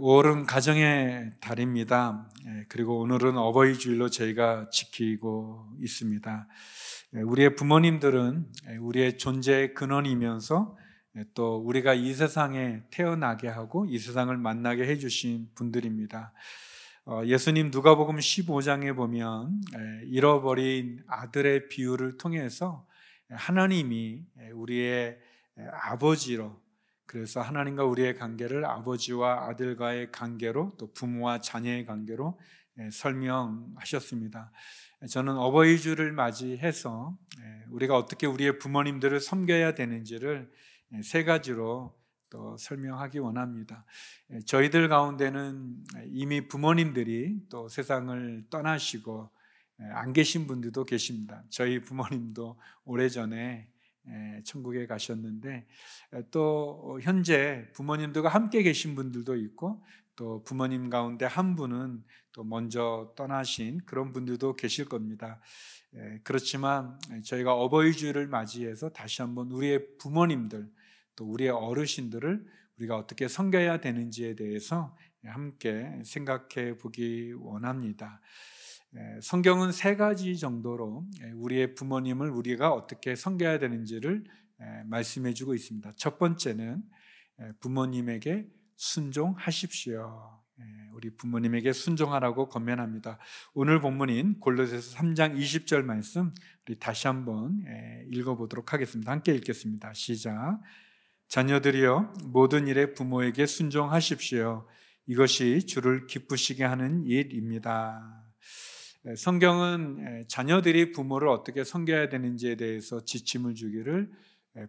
5월은 가정의 달입니다. 예, 그리고 오늘은 어버이 주일로 저희가 지키고 있습니다. 예, 우리의 부모님들은 예, 우리의 존재의 근원이면서 또 우리가 이 세상에 태어나게 하고 이 세상을 만나게 해주신 분들입니다. 어, 예수님 누가복음 15장에 보면 잃어버린 아들의 비유를 통해서 하나님이 우리의 아버지로 그래서 하나님과 우리의 관계를 아버지와 아들과의 관계로 또 부모와 자녀의 관계로 예, 설명하셨습니다. 저는 어버이 주를 맞이해서 예, 우리가 어떻게 우리의 부모님들을 섬겨야 되는지를 예, 세 가지로 또 설명하기 원합니다. 저희들 가운데는 이미 부모님들이 또 세상을 떠나시고 안 계신 분들도 계십니다. 저희 부모님도 오래전에 예, 천국에 가셨는데 어, 또 어, 현재 부모님들과 함께 계신 분들도 있고 또 부모님 가운데 한 분은 또 먼저 떠나신 그런 분들도 계실 겁니다. 예, 그렇지만 저희가 어버이주를 맞이해서 다시 한번 우리의 부모님들 또 우리의 어르신들을 우리가 어떻게 섬겨야 되는지에 대해서 함께 생각해 보기 원합니다. 예, 성경은 세 가지 정도로 예, 우리의 부모님을 우리가 어떻게 섬겨야 되는지를 예, 말씀해 주고 있습니다. 첫 번째는 부모님에게 순종하십시오. 우리 부모님에게 순종하라고 권면합니다. 오늘 본문인 골로새서 3장 20절 말씀 우리 다시 한번 읽어 보도록 하겠습니다. 함께 읽겠습니다. 시작. 자녀들이여 모든 일에 부모에게 순종하십시오. 이것이 주를 기쁘시게 하는 일입니다. 네, 성경은 자녀들이 부모를 어떻게 섬겨야 되는지에 대해서 지침을 주기를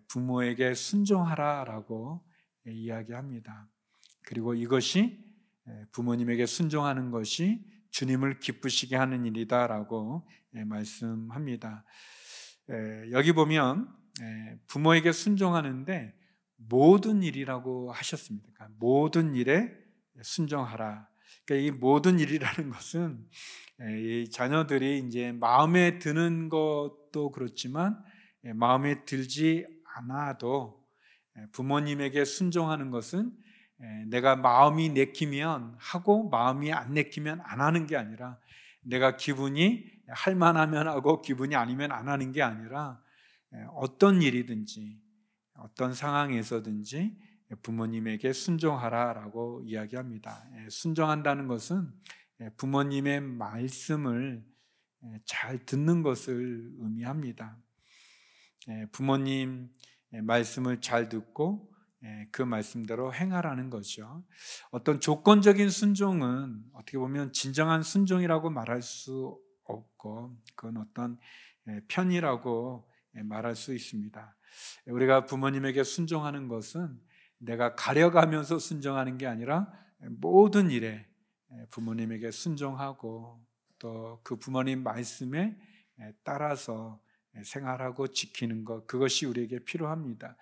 부모에게 순종하라라고 이야기합니다. 그리고 이것이 부모님에게 순종하는 것이 주님을 기쁘시게 하는 일이다라고 말씀합니다. 여기 보면 부모에게 순종하는데 모든 일이라고 하셨습니다. 그러니까 모든 일에 순종하라. 그러니까 이 모든 일이라는 것은 예, 이 자녀들이 이제 마음에 드는 것도 그렇지만 예, 마음에 들지 않아도 예, 부모님에게 순종하는 것은 내가 마음이 내키면 하고 마음이 안 내키면 안 하는 게 아니라 내가 기분이 할 만하면 하고 기분이 아니면 안 하는 게 아니라 어떤 일이든지 어떤 상황에서든지 부모님에게 순종하라라고 이야기합니다. 예, 순종한다는 것은 예, 부모님의 말씀을 예, 잘 듣는 것을 의미합니다. 부모님 말씀을 잘 듣고 그 말씀대로 행하라는 거죠. 어떤 조건적인 순종은 어떻게 보면 진정한 순종이라고 말할 수 없고 그건 어떤 편이라고 말할 수 있습니다. 우리가 부모님에게 순종하는 것은 내가 가려가면서 순종하는 게 아니라 모든 일에 부모님에게 순종하고 또 그 부모님 말씀에 따라서 생활하고 지키는 것 그것이 우리에게 필요합니다.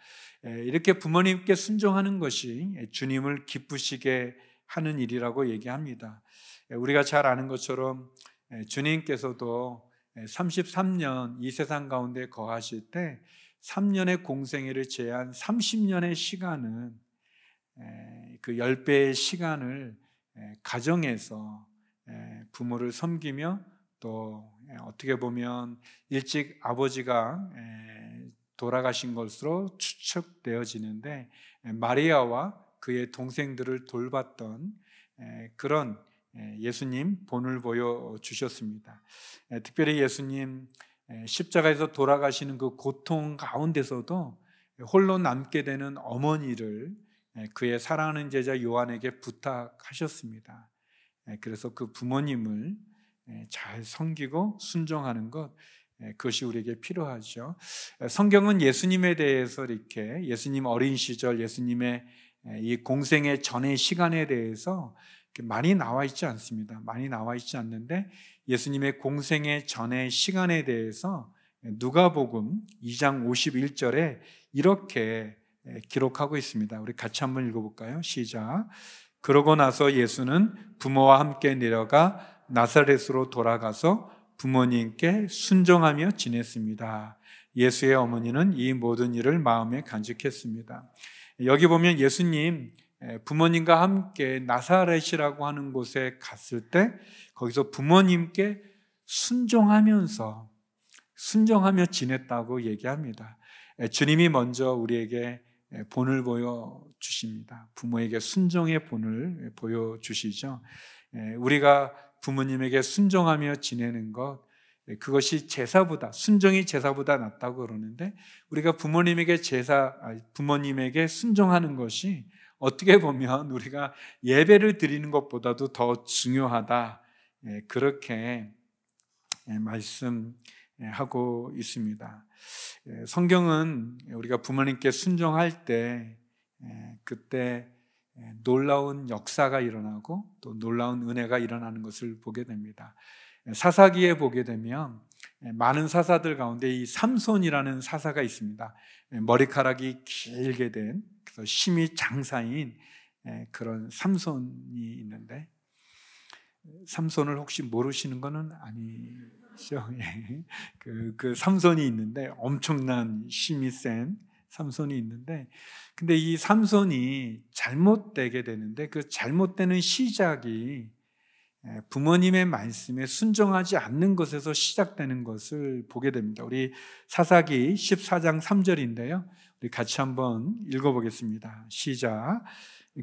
이렇게 부모님께 순종하는 것이 주님을 기쁘시게 하는 일이라고 얘기합니다. 우리가 잘 아는 것처럼 주님께서도 33년 이 세상 가운데 거하실 때 3년의 공생애를 제한 30년의 시간은 그 10배의 시간을 가정에서 부모를 섬기며 또 어떻게 보면 일찍 아버지가 돌아가신 것으로 추측되어지는데 마리아와 그의 동생들을 돌봤던 그런 예수님 본을 보여 주셨습니다. 특별히 예수님 십자가에서 돌아가시는 그 고통 가운데서도 홀로 남게 되는 어머니를 그의 사랑하는 제자 요한에게 부탁하셨습니다. 그래서 그 부모님을 잘 섬기고 순종하는 것 그것이 우리에게 필요하죠. 성경은 예수님에 대해서 이렇게 예수님 어린 시절 예수님의 이 공생의 전의 시간에 대해서 많이 나와 있지 않습니다. 많이 나와 있지 않는데 예수님의 공생의 전의 시간에 대해서 누가복음 2장 51절에 이렇게 기록하고 있습니다. 우리 같이 한번 읽어볼까요? 시작. 그러고 나서 예수는 부모와 함께 내려가 나사렛으로 돌아가서 부모님께 순종하며 지냈습니다. 예수의 어머니는 이 모든 일을 마음에 간직했습니다. 여기 보면 예수님 예, 부모님과 함께 나사렛이라고 하는 곳에 갔을 때 거기서 부모님께 순종하면서 순종하며 지냈다고 얘기합니다. 예, 주님이 먼저 우리에게 예, 본을 보여 주십니다. 부모에게 순종의 본을 보여 주시죠. 우리가 부모님에게 순종하며 지내는 것 그것이 제사보다 순종이 제사보다 낫다고 그러는데 우리가 부모님에게 제사 부모님에게 순종하는 것이 어떻게 보면 우리가 예배를 드리는 것보다도 더 중요하다. 예, 그렇게 예, 말씀하고 있습니다. 예, 성경은 우리가 부모님께 순종할 때 그때 놀라운 역사가 일어나고 또 놀라운 은혜가 일어나는 것을 보게 됩니다. 사사기에 보게 되면 예, 많은 사사들 가운데 이 삼손이라는 사사가 있습니다. 예, 머리카락이 길게 된 그래서 심히 장사인 예, 그런 삼손이 있는데 삼손을 혹시 모르시는 거는 아니죠. 그, 그 삼손이 있는데 엄청난 힘이 센 삼손이 있는데 근데 이 삼손이 잘못되게 되는데 그 잘못되는 시작이 예, 부모님의 말씀에 순종하지 않는 것에서 시작되는 것을 보게 됩니다. 우리 사사기 14장 3절인데요. 우리 같이 한번 읽어보겠습니다. 시작.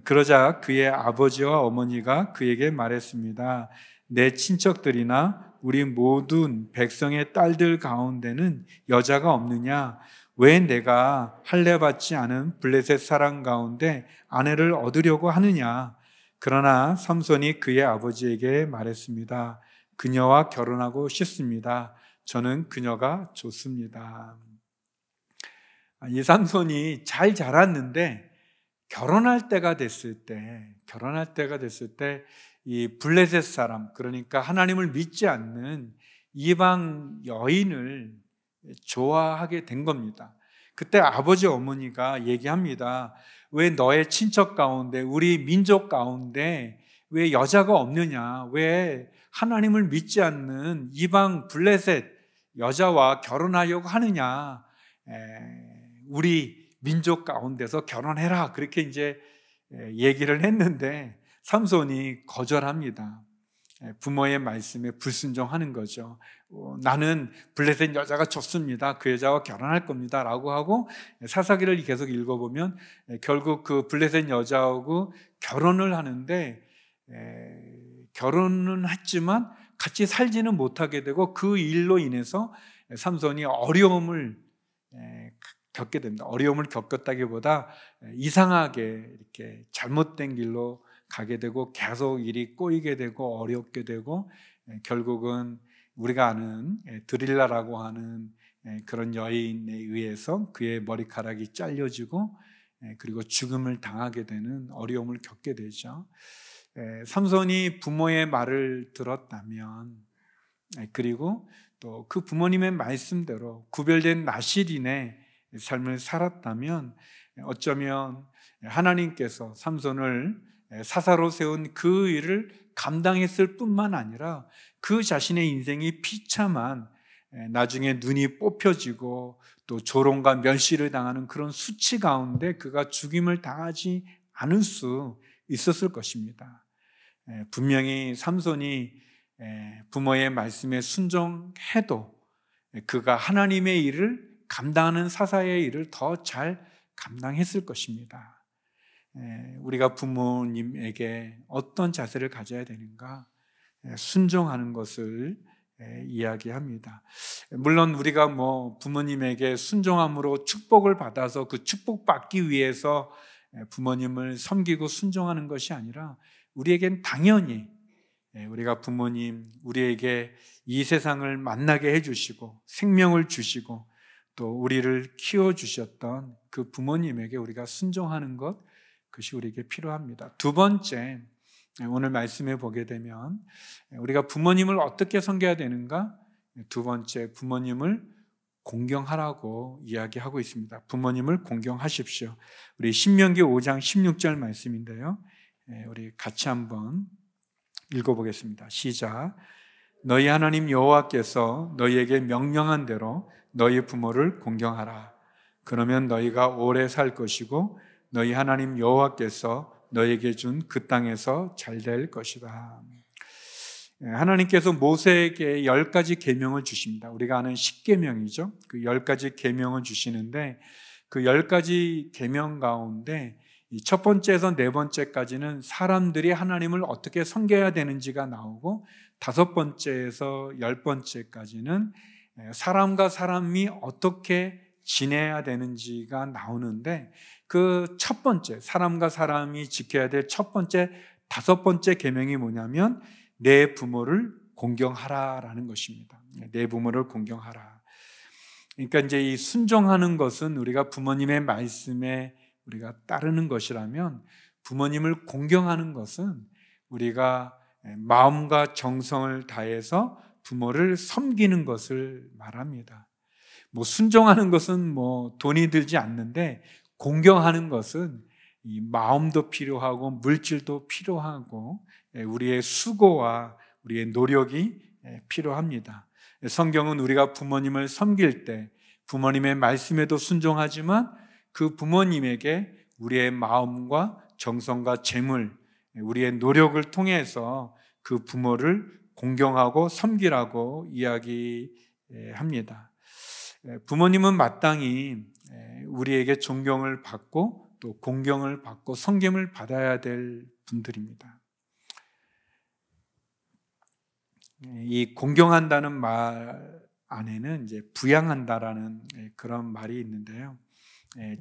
그러자 그의 아버지와 어머니가 그에게 말했습니다. 내 친척들이나 우리 모든 백성의 딸들 가운데는 여자가 없느냐? 왜 내가 할례 받지 않은 블레셋 사람 가운데 아내를 얻으려고 하느냐? 그러나 삼손이 그의 아버지에게 말했습니다. 그녀와 결혼하고 싶습니다. 저는 그녀가 좋습니다. 아, 이 삼손이 잘 자랐는데 결혼할 때가 됐을 때, 결혼할 때가 됐을 때 이 블레셋 사람, 그러니까 하나님을 믿지 않는 이방 여인을 좋아하게 된 겁니다. 그때 아버지 어머니가 얘기합니다. 왜 너의 친척 가운데, 우리 민족 가운데 왜 여자가 없느냐? 왜 하나님을 믿지 않는 이방 블레셋 여자와 결혼하려고 하느냐? 에, 우리 민족 가운데서 결혼해라. 그렇게 이제 얘기를 했는데 삼손이 거절합니다. 예, 부모의 말씀에 불순종하는 거죠. 어, 나는 블레셋 여자가 좋습니다. 그 여자와 결혼할 겁니다. 라고 하고 예, 사사기를 계속 읽어보면 예, 결국 그 블레셋 여자하고 결혼을 하는데 결혼은 했지만 같이 살지는 못하게 되고 그 일로 인해서 삼손이 어려움을 겪게 됩니다. 어려움을 겪었다기보다 이상하게 이렇게 잘못된 길로 가게 되고 계속 일이 꼬이게 되고 어렵게 되고 예, 결국은 우리가 아는 예, 드릴라라고 하는 예, 그런 여인에 의해서 그의 머리카락이 잘려지고 그리고 죽음을 당하게 되는 어려움을 겪게 되죠. 삼손이 부모의 말을 들었다면 그리고 또 그 부모님의 말씀대로 구별된 나시인의 삶을 살았다면 어쩌면 하나님께서 삼손을 예, 사사로 세운 그 일을 감당했을 뿐만 아니라 그 자신의 인생이 비참한 예, 나중에 눈이 뽑혀지고 또 조롱과 멸시를 당하는 그런 수치 가운데 그가 죽임을 당하지 않을 수 있었을 것입니다. 예, 분명히 삼손이 부모의 말씀에 순종해도 그가 하나님의 일을 감당하는 사사의 일을 더 잘 감당했을 것입니다. 예, 우리가 부모님에게 어떤 자세를 가져야 되는가 예, 순종하는 것을 예, 이야기합니다. 물론 우리가 뭐 부모님에게 순종함으로 축복을 받아서 그 축복 받기 위해서 부모님을 섬기고 순종하는 것이 아니라 우리에겐 당연히 우리가 부모님 우리에게 이 세상을 만나게 해주시고 생명을 주시고 또 우리를 키워 주셨던 그 부모님에게 우리가 순종하는 것 그것이 우리에게 필요합니다. 두 번째, 오늘 말씀해 보게 되면 우리가 부모님을 어떻게 섬겨야 되는가? 두 번째, 부모님을 공경하라고 이야기하고 있습니다. 부모님을 공경하십시오. 우리 신명기 5장 16절 말씀인데요. 예, 우리 같이 한번 읽어보겠습니다. 시작. 너희 하나님 여호와께서 너희에게 명령한 대로 너희 부모를 공경하라. 그러면 너희가 오래 살 것이고 너희 하나님 여호와께서 너에게 준 그 땅에서 잘 될 것이다. 예, 하나님께서 모세에게 열 가지 계명을 주십니다. 우리가 아는 십계명이죠. 그 열 가지 계명을 주시는데 그 열 가지 계명 가운데 첫 번째에서 네 번째까지는 사람들이 하나님을 어떻게 섬겨야 되는지가 나오고 다섯 번째에서 열 번째까지는 예, 사람과 사람이 어떻게 지내야 되는지가 나오는데 그 첫 번째 사람과 사람이 지켜야 될 첫 번째 다섯 번째 계명이 뭐냐면 내 부모를 공경하라라는 것입니다. 내 부모를 공경하라. 그러니까 이제 이 순종하는 것은 우리가 부모님의 말씀에 우리가 따르는 것이라면 부모님을 공경하는 것은 우리가 마음과 정성을 다해서 부모를 섬기는 것을 말합니다. 뭐 순종하는 것은 뭐 돈이 들지 않는데 공경하는 것은 이 마음도 필요하고 물질도 필요하고 예, 우리의 수고와 우리의 노력이 예, 필요합니다. 예, 성경은 우리가 부모님을 섬길 때 부모님의 말씀에도 순종하지만 그 부모님에게 우리의 마음과 정성과 재물, 우리의 노력을 통해서 그 부모를 공경하고 섬기라고 이야기합니다. 예, 부모님은 마땅히 예, 우리에게 존경을 받고 또 공경을 받고 성김을 받아야 될 분들입니다. 예, 이 공경한다는 말 안에는 이제 부양한다라는 그런 말이 있는데요.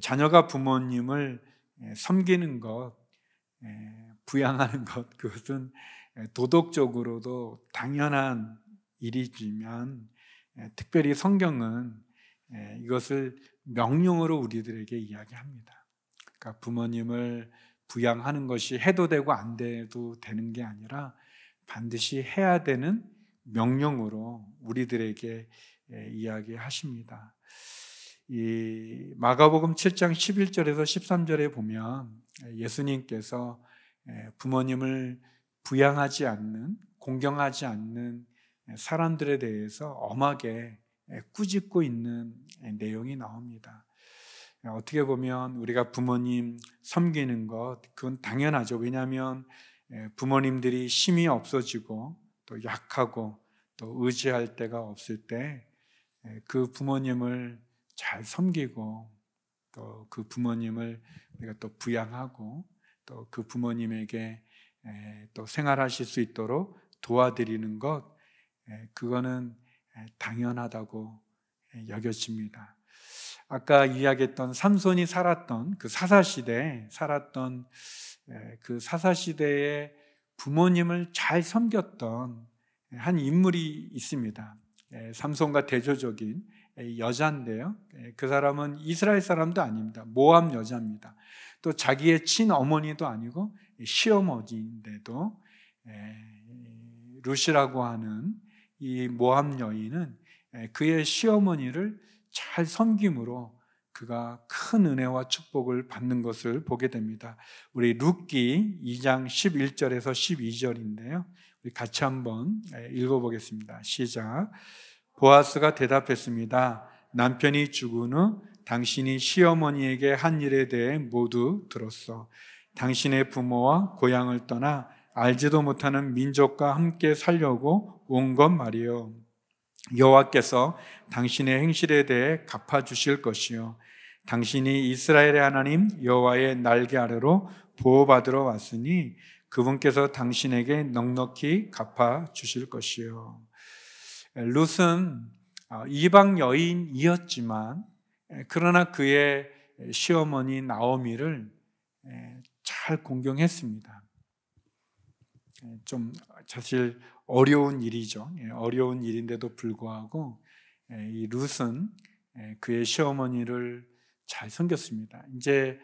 자녀가 부모님을 섬기는 것, 부양하는 것, 그것은 도덕적으로도 당연한 일이지만 특별히 성경은 예, 이것을 명령으로 우리들에게 이야기합니다. 그러니까 부모님을 부양하는 것이 해도 되고 안 돼도 되는 게 아니라 반드시 해야 되는 명령으로 우리들에게 예, 이야기하십니다. 이 마가복음 7장 11절에서 13절에 보면 예수님께서 예, 부모님을 부양하지 않는 공경하지 않는 사람들에 대해서 엄하게 예, 꾸짖고 있는 예, 내용이 나옵니다. 예, 어떻게 보면 우리가 부모님 섬기는 것, 그건 당연하죠. 왜냐하면 부모님들이 힘이 없어지고 또 약하고 또 의지할 데가 없을 때 그 부모님을 잘 섬기고 또 그 부모님을 우리가 또 부양하고 또 그 부모님에게 또 생활하실 수 있도록 도와드리는 것, 그거는 당연하다고 여겨집니다. 아까 이야기했던 삼손이 살았던 그사사시대 살았던 그 사사시대에 부모님을 잘 섬겼던 한 인물이 있습니다. 삼손과 대조적인 여자인데요. 그 사람은 이스라엘 사람도 아닙니다. 모함 여자입니다. 또 자기의 친어머니도 아니고 시어머니인데도 루시라고 하는 이 모함 여인은 예, 그의 시어머니를 잘 섬김으로 그가 큰 은혜와 축복을 받는 것을 보게 됩니다. 우리 룻기 2장 11절에서 12절인데요. 우리 같이 한번 예, 읽어 보겠습니다. 시작. 보아스가 대답했습니다. 남편이 죽은 후 당신이 시어머니에게 한 일에 대해 모두 들었어. 당신의 부모와 고향을 떠나 알지도 못하는 민족과 함께 살려고 온것 말이요. 여호와께서 당신의 행실에 대해 갚아 주실 것이요. 당신이 이스라엘의 하나님 여호와의 날개 아래로 보호받으러 왔으니 그분께서 당신에게 넉넉히 갚아 주실 것이요. 룻은 아, 이방 여인이었지만 그러나 그의 시어머니 나오미를 잘 공경했습니다. 좀 사실 어려운 일이죠. 예, 어려운 일인데도 불구하고 예, 이 룻은 예, 그의 시어머니를 잘 섬겼습니다. 이제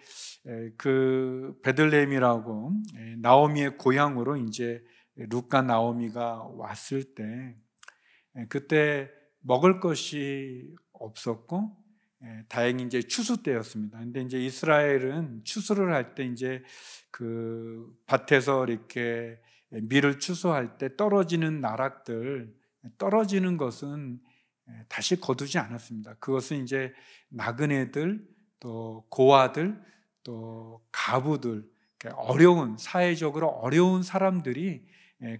그 베들레헴이라고 나오미의 고향으로 이제 룻과 나오미가 왔을 때 그때 먹을 것이 없었고 다행히 이제 추수 때였습니다. 근데 이제 이스라엘은 추수를 할 때 이제 그 밭에서 이렇게 밀을 추수할 때 떨어지는 나락들, 떨어지는 것은 다시 거두지 않았습니다. 그것은 이제 나그네들, 또 고아들, 또 가부들, 그러니까 어려운, 사회적으로 어려운 사람들이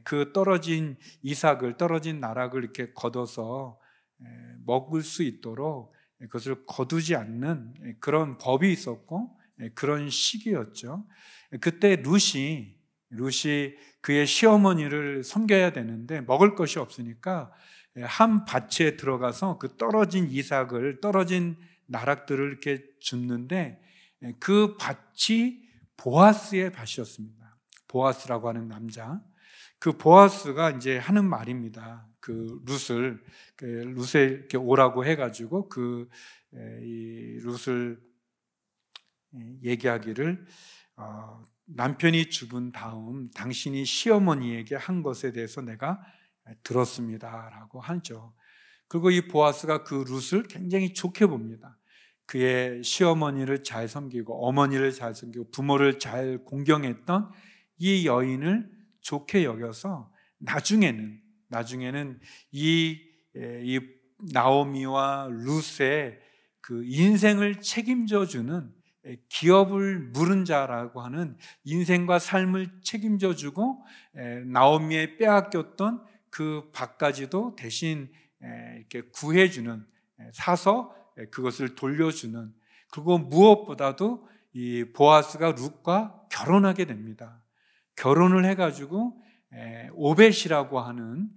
그 떨어진 이삭을, 떨어진 나락을 이렇게 걷어서 먹을 수 있도록 그것을 거두지 않는 그런 법이 있었고 그런 시기였죠. 그때 룻이 루시 그의 시어머니를 섬겨야 되는데 먹을 것이 없으니까 한 밭에 들어가서 그 떨어진 이삭을 떨어진 나락들을 이렇게 줍는데 그 밭이 보아스의 밭이었습니다. 보아스라고 하는 남자. 그 보아스가 이제 하는 말입니다. 그 룻을 그 룻에 이렇게 오라고 해가지고 그 룻을 얘기하기를 어, 남편이 죽은 다음 당신이 시어머니에게 한 것에 대해서 내가 들었습니다라고 하죠. 그리고 이 보아스가 그 룻을 굉장히 좋게 봅니다. 그의 시어머니를 잘 섬기고 어머니를 잘 섬기고 부모를 잘 공경했던 이 여인을 좋게 여겨서 나중에는 나중에는 이, 이 나오미와 루의그 인생을 책임져 주는 기업을 물은 자라고 하는 인생과 삶을 책임져 주고 나오미의 빼앗겼던 그 밭까지도 대신 이렇게 구해주는 사서 그것을 돌려주는 그리고 무엇보다도 이 보아스가 룩과 결혼하게 됩니다. 결혼을 해가지고 오벳이라고 하는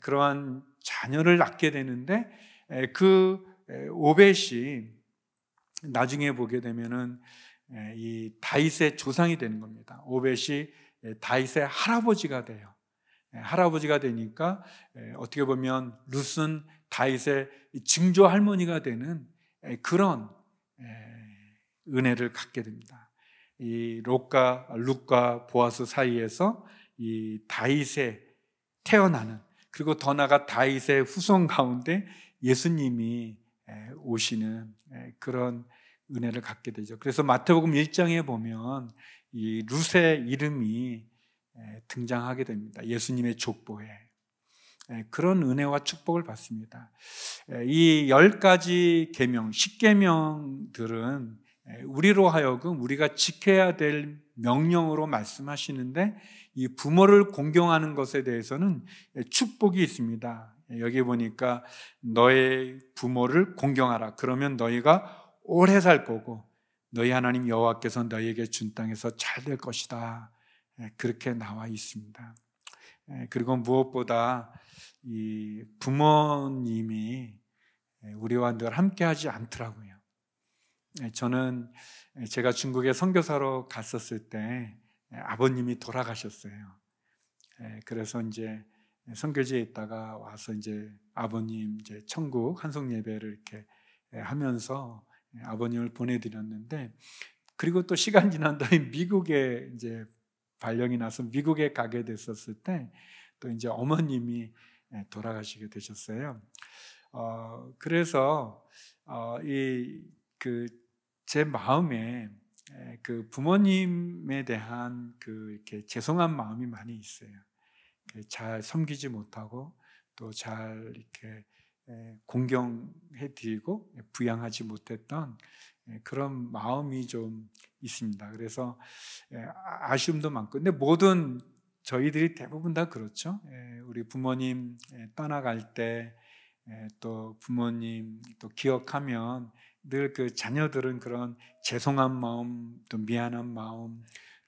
그러한 자녀를 낳게 되는데 그 오벳이 나중에 보게 되면은 이 다윗의 조상이 되는 겁니다. 오벳이 다윗의 할아버지가 돼요. 할아버지가 되니까 어떻게 보면 루스는 다윗의 증조 할머니가 되는 그런 은혜를 갖게 됩니다. 이 롯과 룩과 보아스 사이에서 이 다윗의 태어나는 그리고 더 나아가 다윗의 후손 가운데 예수님이 오시는 그런 은혜를 갖게 되죠. 그래서 마태복음 1장에 보면 이 루세 이름이 등장하게 됩니다. 예수님의 족보에. 그런 은혜와 축복을 받습니다. 이 열 가지 계명, 십계명들은 우리로 하여금 우리가 지켜야 될 명령으로 말씀하시는데 이 부모를 공경하는 것에 대해서는 축복이 있습니다. 여기 보니까 너의 부모를 공경하라. 그러면 너희가 오래 살 거고 너희 하나님 여호와께서 너희에게 준 땅에서 잘 될 것이다. 예, 그렇게 나와 있습니다. 예, 그리고 무엇보다 이 부모님이 우리와 늘 함께하지 않더라고요. 예, 저는 제가 중국에 선교사로 갔었을 때 아버님이 돌아가셨어요. 그래서 이제 성교지에 있다가 와서 이제 아버님 이제 천국 한송 예배를 이렇게 예, 하면서 예, 아버님을 보내드렸는데 그리고 또 시간 지난 다음에 미국에 이제 발령이 나서 미국에 가게 됐었을 때 또 이제 어머님이 예, 돌아가시게 되셨어요. 어, 그래서 어, 이그 제 마음에 그 부모님에 대한 그 이렇게 죄송한 마음이 많이 있어요. 잘 섬기지 못하고 또 잘 이렇게 공경해 드리고 부양하지 못했던 그런 마음이 좀 있습니다. 그래서 아, 아쉬움도 많고 근데 모든 저희들이 대부분 다 그렇죠. 우리 부모님 떠나갈 때 또 부모님 또 기억하면 늘 그 자녀들은 그런 죄송한 마음 또 미안한 마음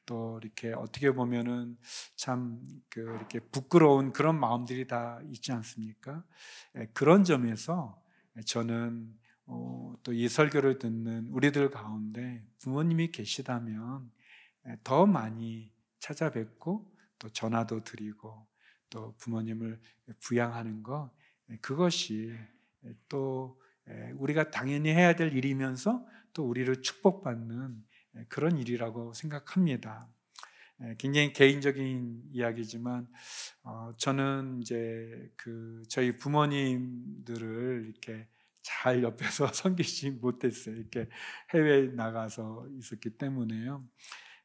또 이렇게 어떻게 보면은 참그 이렇게 부끄러운 그런 마음들이 다 있지 않습니까? 예, 그런 점에서 저는 어 또이 설교를 듣는 우리들 가운데 부모님이 계시다면 예, 더 많이 찾아뵙고 또 전화도 드리고 또 부모님을 부양하는 것 예, 그것이 또 우리가 당연히 해야 될 일이면서 또 우리를 축복받는 예, 그런 일이라고 생각합니다. 예, 굉장히 개인적인 이야기지만 어, 저는 이제 그 저희 부모님들을 이렇게 잘 옆에서 섬기지 못했어요. 이렇게 해외 나가서 있었기 때문에요.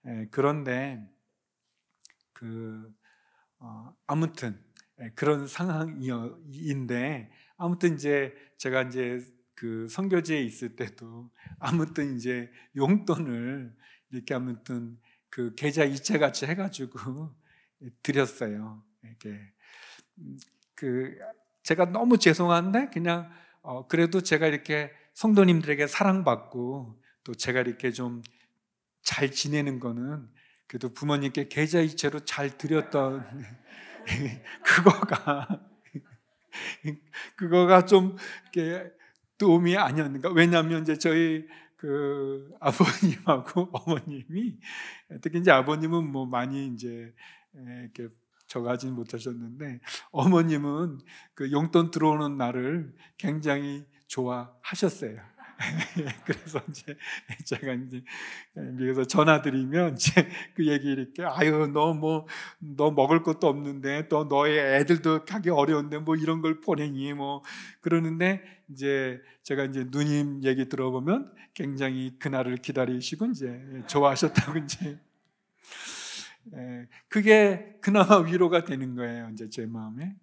예, 그런데 그 어, 아무튼 그런 상황인데 아무튼 이제 제가 이제 그 선교지에 있을 때도 아무튼 이제 용돈을 이렇게 아무튼 그 계좌 이체 같이 해가지고 예, 드렸어요. 이렇게 음, 그 제가 너무 죄송한데 그냥 어 그래도 제가 이렇게 성도님들에게 사랑받고 또 제가 이렇게 좀 잘 지내는 거는 그래도 부모님께 계좌 이체로 잘 드렸던 그거가 그거가 좀 이렇게 도움이 아니었는가? 왜냐하면 이제 저희 그 아버님하고 어머님이 특히 이제 아버님은 뭐 많이 이제 이렇게 저가진 못하셨는데 어머님은 그 용돈 들어오는 날을 굉장히 좋아하셨어요. 그래서 이제 제가 이제 미국에서 전화드리면 이제 그 얘기 이렇게 아유 너 뭐너 뭐, 먹을 것도 없는데 또 너의 애들도 가기 어려운데 뭐 이런 걸 보내니 뭐 그러는데 이제 제가 이제 누님 얘기 들어보면 굉장히 그날을 기다리시고 이제 좋아하셨다고 이제 예, 그게 그나마 위로가 되는 거예요 이제 제마음 에,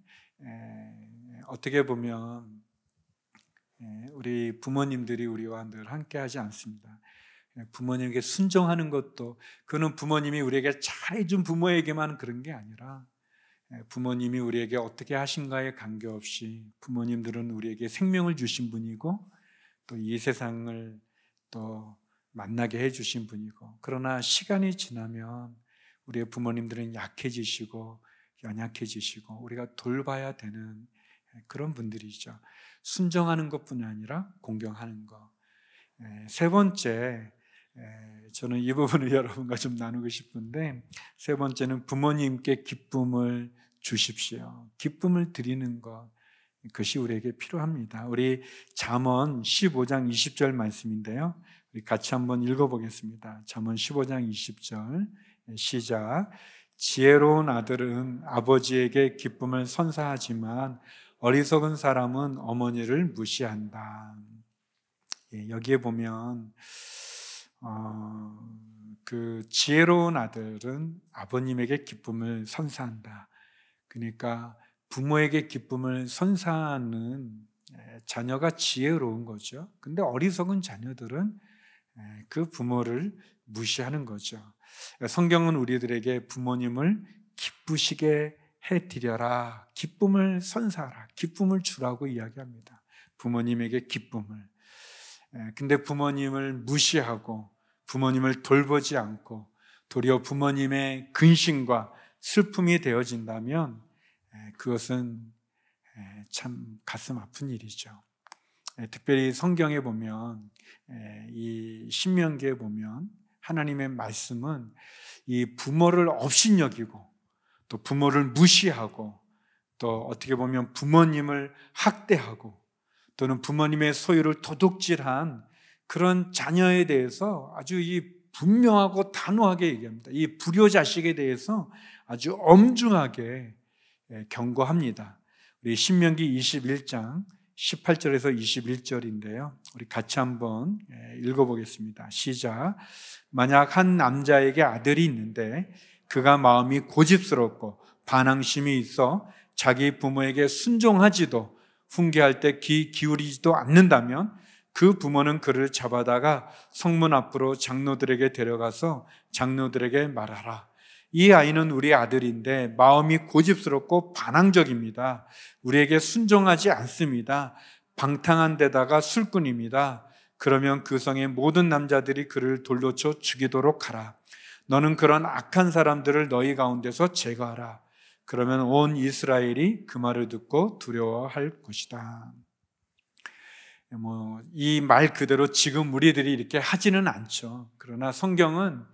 예, 어떻게 보면 예, 우리 부모님들이 우리와 늘 함께 하지 않습니다. 예, 부모님에게 순종하는 것도 그는 부모님이 우리에게 잘해준 부모에게만 그런 게 아니라 예, 부모님이 우리에게 어떻게 하신가에 관계없이 부모님들은 우리에게 생명을 주신 분이고 또 이 세상을 또 만나게 해주신 분이고 그러나 시간이 지나면 우리의 부모님들은 약해지시고 연약해지시고 우리가 돌봐야 되는 예, 그런 분들이죠. 순종하는 것뿐 아니라 공경하는 것. 예, 세 번째, 예, 저는 이 부분을 여러분과 좀 나누고 싶은데, 세 번째는 부모님께 기쁨을 주십시오. 기쁨을 드리는 것. 그것이 우리에게 필요합니다. 우리 잠언 15장 20절 말씀인데요. 우리 같이 한번 읽어보겠습니다. 잠언 15장 20절 시작. 지혜로운 아들은 아버지에게 기쁨을 선사하지만 어리석은 사람은 어머니를 무시한다. 예, 여기에 보면 어, 그 지혜로운 아들은 아버님에게 기쁨을 선사한다. 그러니까 부모에게 기쁨을 선사하는 예, 자녀가 지혜로운 거죠. 근데 어리석은 자녀들은 예, 그 부모를 무시하는 거죠. 성경은 우리들에게 부모님을 기쁘시게 해드려라. 기쁨을 선사하라. 기쁨을 주라고 이야기합니다. 부모님에게 기쁨을. 예, 근데 부모님을 무시하고 부모님을 돌보지 않고 도리어 부모님의 근심과 슬픔이 되어진다면 예, 그것은 예, 참 가슴 아픈 일이죠. 특별히 성경에 보면 이 신명기에 보면 하나님의 말씀은 이 부모를 업신여기고 또 부모를 무시하고 또 어떻게 보면 부모님을 학대하고 또는 부모님의 소유를 도둑질한 그런 자녀에 대해서 아주 이 분명하고 단호하게 얘기합니다. 이 불효 자식에 대해서 아주 엄중하게 예, 경고합니다. 우리 신명기 21장 18절에서 21절인데요. 우리 같이 한번 예, 읽어보겠습니다. 시작. 만약 한 남자에게 아들이 있는데 그가 마음이 고집스럽고 반항심이 있어 자기 부모에게 순종하지도 훈계할 때 귀 기울이지도 않는다면 그 부모는 그를 잡아다가 성문 앞으로 장로들에게 데려가서 장로들에게 말하라. 이 아이는 우리 아들인데 마음이 고집스럽고 반항적입니다. 우리에게 순종하지 않습니다. 방탕한 데다가 술꾼입니다. 그러면 그 성의 모든 남자들이 그를 돌로 쳐 죽이도록 하라. 너는 그런 악한 사람들을 너희 가운데서 제거하라. 그러면 온 이스라엘이 그 말을 듣고 두려워할 것이다. 뭐, 이 말 그대로 지금 우리들이 이렇게 하지는 않죠. 그러나 성경은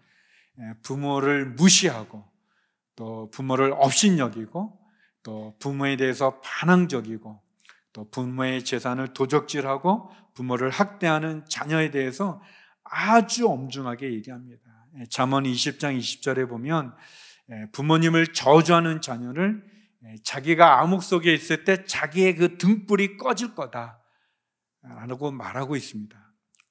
예, 부모를 무시하고 또 부모를 업신여기고 또 부모에 대해서 반항적이고 또 부모의 재산을 도적질하고 부모를 학대하는 자녀에 대해서 아주 엄중하게 얘기합니다. 예, 잠언 20장 20절에 보면 예, 부모님을 저주하는 자녀를 예, 자기가 암흑 속에 있을 때 자기의 그 등불이 꺼질 거다라고 말하고 있습니다.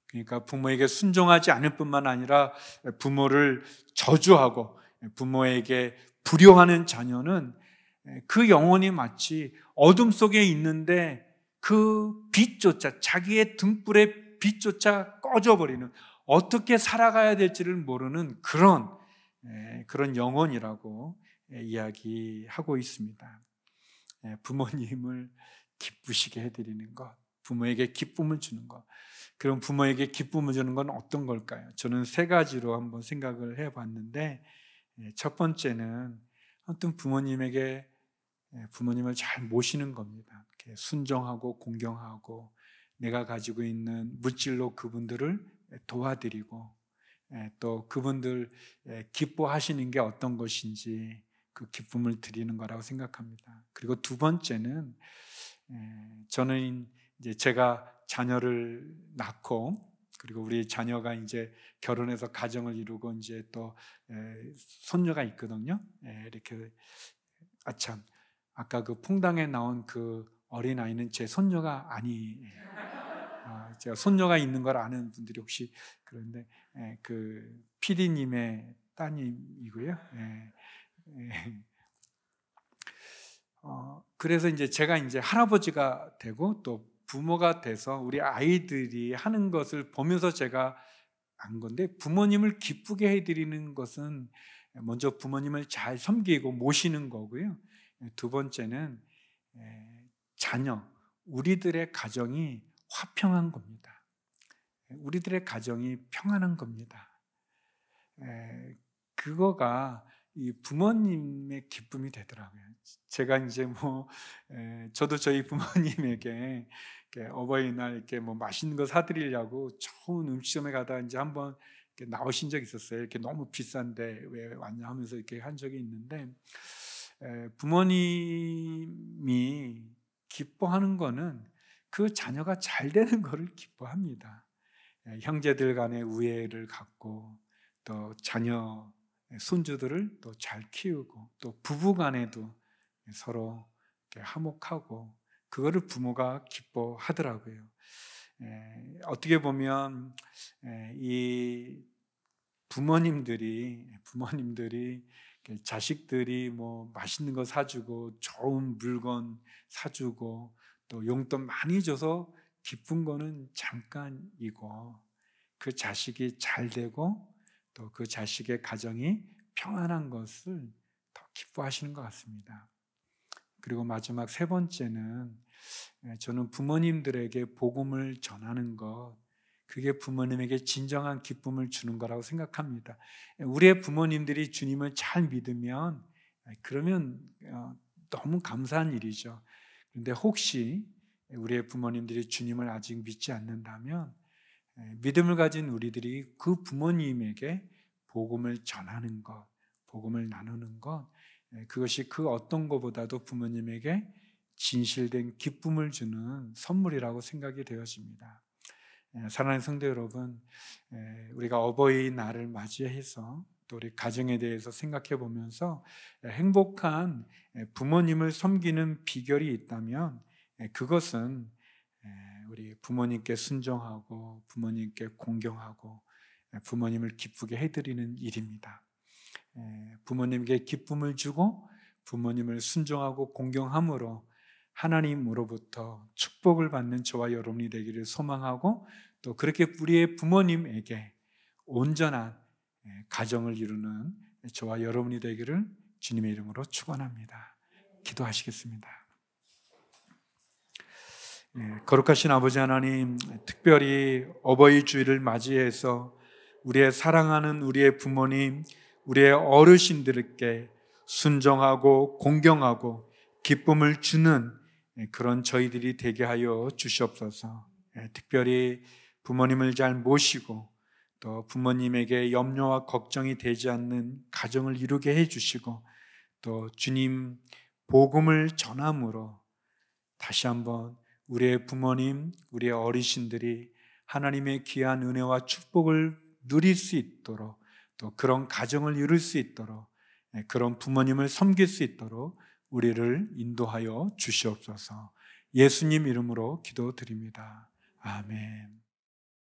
그러니까 부모에게 순종하지 않을 뿐만 아니라 부모를 저주하고 부모에게 불효하는 자녀는 그 영혼이 마치 어둠 속에 있는데 그 빛조차 자기의 등불의 빛조차 꺼져 버리는 어떻게 살아가야 될지를 모르는 그런 그런 영혼이라고 이야기하고 있습니다. 부모님을 기쁘시게 해드리는 것, 부모에게 기쁨을 주는 것. 그럼 부모에게 기쁨을 주는 건 어떤 걸까요? 저는 세 가지로 한번 생각을 해봤는데 첫 번째는 아무 부모님에게 부모님을 잘 모시는 겁니다. 순정하고 공경하고 내가 가지고 있는 물질로 그분들을 도와드리고 예, 또 그분들 예, 기뻐하시는 게 어떤 것인지 그 기쁨을 드리는 거라고 생각합니다. 그리고 두 번째는 예, 저는 이제 제가 자녀를 낳고 그리고 우리 자녀가 이제 결혼해서 가정을 이루고 이제 또 손녀가 있거든요. 이렇게 아참 아까 그 퐁당에 나온 그 어린 아이는 제 손녀가 아니에요. 아, 제가 손녀가 있는 걸 아는 분들이 혹시 그런데 예, 그 피디님의 따님이고요. 예, 예. 어, 그래서 이제 제가 이제 할아버지가 되고 또 부모가 돼서 우리 아이들이 하는 것을 보면서 제가 안 건데 부모님을 기쁘게 해드리는 것은 먼저 부모님을 잘 섬기고 모시는 거고요. 두 번째는 자녀, 우리들의 가정이 화평한 겁니다. 우리들의 가정이 평안한 겁니다. 그거가 이 부모님의 기쁨이 되더라고요. 제가 이제 뭐 저도 저희 부모님에게 어버이날 이렇게 뭐 맛있는 거 사드리려고 좋은 음식점에 가다 이제 한번 나오신 적 있었어요. 이렇게 너무 비싼데 왜 왔냐 하면서 이렇게 한 적이 있는데 부모님이 기뻐하는 거는 그 자녀가 잘 되는 것을 기뻐합니다. 예, 형제들 간의 우애를 갖고 또 자녀 예, 손주들을 또 잘 키우고 또 부부 간에도 예, 서로 화목하고 그거를 부모가 기뻐하더라고요. 어떻게 보면 이 부모님들이 부모님들이 자식들이 뭐 맛있는 거 사주고 좋은 물건 사주고 또 용돈 많이 줘서 기쁜 거는 잠깐이고 그 자식이 잘 되고 또 그 자식의 가정이 평안한 것을 더 기뻐하시는 것 같습니다. 그리고 마지막 세 번째는 저는 부모님들에게 복음을 전하는 것, 그게 부모님에게 진정한 기쁨을 주는 거라고 생각합니다. 우리의 부모님들이 주님을 잘 믿으면, 그러면 어, 너무 감사한 일이죠. 그런데 혹시 우리의 부모님들이 주님을 아직 믿지 않는다면 믿음을 가진 우리들이 그 부모님에게 복음을 전하는 것, 복음을 나누는 것, 그것이 그 어떤 것보다도 부모님에게 진실된 기쁨을 주는 선물이라고 생각이 되어집니다. 사랑하는 성도 여러분, 우리가 어버이날을 맞이해서 또 우리 가정에 대해서 생각해 보면서 행복한 부모님을 섬기는 비결이 있다면 그것은 우리 부모님께 순종하고 부모님께 공경하고 부모님을 기쁘게 해드리는 일입니다. 부모님께 기쁨을 주고 부모님을 순종하고 공경함으로 하나님으로부터 축복을 받는 저와 여러분이 되기를 소망하고 또 그렇게 우리의 부모님에게 온전한 예, 가정을 이루는 저와 여러분이 되기를 주님의 이름으로 축원합니다. 기도하시겠습니다. 예, 거룩하신 아버지 하나님, 특별히 어버이 주일을 맞이해서 우리의 사랑하는 우리의 부모님, 우리의 어르신들께 순정하고 공경하고 기쁨을 주는 예, 그런 저희들이 되게 하여 주시옵소서. 특별히 부모님을 잘 모시고 또 부모님에게 염려와 걱정이 되지 않는 가정을 이루게 해주시고 또 주님 복음을 전함으로 다시 한번 우리의 부모님, 우리의 어르신들이 하나님의 귀한 은혜와 축복을 누릴 수 있도록 또 그런 가정을 이룰 수 있도록 예, 그런 부모님을 섬길 수 있도록 우리를 인도하여 주시옵소서 예수님 이름으로 기도드립니다. 아멘.